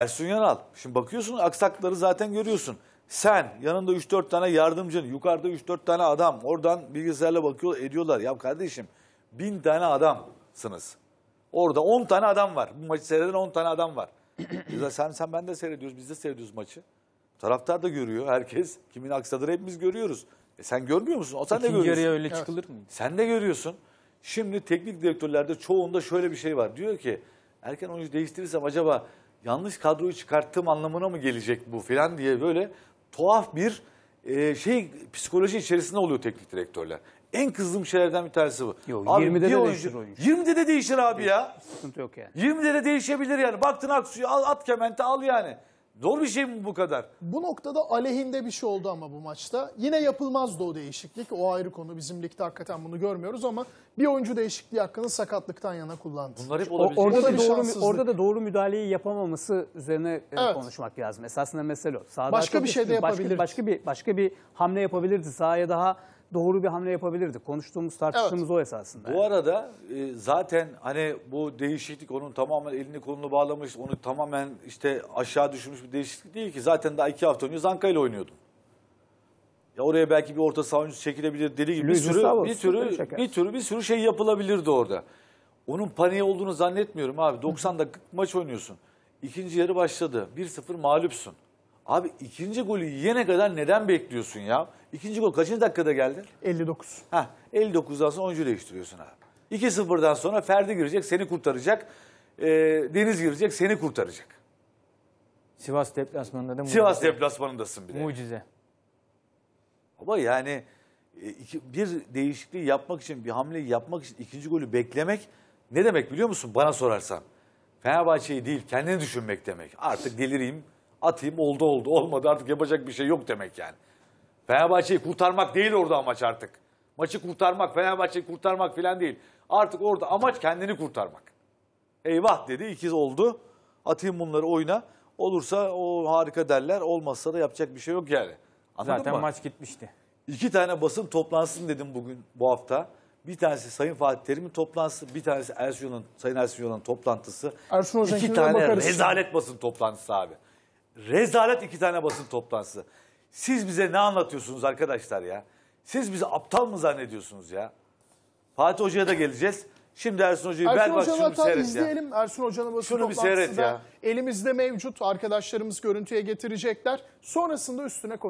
Ersun Yanal. Şimdi bakıyorsun aksakları zaten görüyorsun. Sen yanında 3-4 tane yardımcın, yukarıda 3-4 tane adam oradan bilgisayarla bakıyor ediyorlar. Ya kardeşim bin tane adamsınız. Orada 10 tane adam var. Bu maçı seyreden 10 tane adam var. Biz de sen sen ben de seyrediyoruz. Biz de seyrediyoruz maçı. Taraftar da görüyor herkes. Kimin aksadır hepimiz görüyoruz. E sen görmüyor musun? O sen İkinci de görüyorsun. yarıya öyle çıkılır mı? Sen de görüyorsun. Şimdi teknik direktörlerde çoğunda şöyle bir şey var. Diyor ki erken oyuncu değiştirirsem acaba yanlış kadroyu çıkarttığım anlamına mı gelecek bu filan diye böyle tuhaf bir e, şey psikoloji içerisinde oluyor teknik direktörler. En kızdığım şeylerden bir tanesi bu. Yok, abi, 20'de de oyuncu, değişir oyuncu. 20'de de değişir abi ya. Sıkıntı yok yani. 20'de de değişebilir yani. Baktın Aksu'yu al at Kement'i al yani. Zor bir şey mi bu kadar? Bu noktada aleyhinde bir şey oldu ama bu maçta. Yine yapılmazdı o değişiklik. O ayrı konu. Bizim ligde hakikaten bunu görmüyoruz ama bir oyuncu değişikliği hakkını sakatlıktan yana kullandı. Bunlar hep olabilecek. Orada, da doğru, orada da doğru müdahaleyi yapamaması üzerine e, evet. konuşmak lazım. Esasında mesele o. Sahada başka bir şey de yapabilirdi. Başka, başka, bir, başka bir hamle yapabilirdi. Sahaya daha doğru bir hamle yapabilirdik. Konuştuğumuz, tartıştığımız o esasında. Bu arada e, zaten hani bu değişiklik onun tamamen elini kolunu bağlamış, onu tamamen işte aşağı düşürmüş bir değişiklik değil ki. Zaten daha iki hafta önce Zanka ile oynuyordum. Ya oraya belki bir orta saha çekilebilir deli gibi bir sürü, bir sürü, bir şeker. bir sürü bir sürü şey yapılabilirdi orada. Onun paniği olduğunu zannetmiyorum abi. 90 dakika maç oynuyorsun. İkinci yarı başladı. 1-0 mağlupsun. Abi ikinci golü yiyene kadar neden bekliyorsun ya? İkinci gol kaçıncı dakikada geldi? 59. Heh, 59'dan sonra oyuncu değiştiriyorsun abi. 2-0'dan sonra Ferdi girecek, seni kurtaracak. E, Deniz girecek, seni kurtaracak. Sivas deplasmanında da mucize. Sivas deplasmanındasın bir de. Mucize. Ama yani e, iki, bir değişikliği yapmak için, bir hamleyi yapmak için ikinci golü beklemek ne demek biliyor musun bana sorarsan? Fenerbahçe'yi değil, kendini düşünmek demek. Artık delireyim. Atayım oldu oldu olmadı artık yapacak bir şey yok demek yani. Fenerbahçe'yi kurtarmak değil orada amaç artık. Maçı kurtarmak, Fenerbahçe'yi kurtarmak falan değil. Artık orada amaç kendini kurtarmak. Eyvah dedi ikiz oldu. Atayım bunları oyuna. Olursa o harika derler. Olmazsa da yapacak bir şey yok yani. Anladın Zaten mı? maç gitmişti. İki tane basın toplansın dedim bugün bu hafta. Bir tanesi Sayın Fatih Terim'in toplantısı, bir tanesi Ersun'un Sayın Ersun Yola'nın toplantısı. Ersun Hoca tane bakarız. rezalet basın toplantısı abi. Rezalet iki tane basın toplantısı. Siz bize ne anlatıyorsunuz arkadaşlar ya? Siz bizi aptal mı zannediyorsunuz ya? Fatih Hoca'ya da geleceğiz. Şimdi Ersun Hoca'yı Ersun ver bak şunu bir seyret izleyelim. Ya. Ersun Hoca'nın basın şunu bir seyret elimizde mevcut. Arkadaşlarımız görüntüye getirecekler. Sonrasında üstüne konu.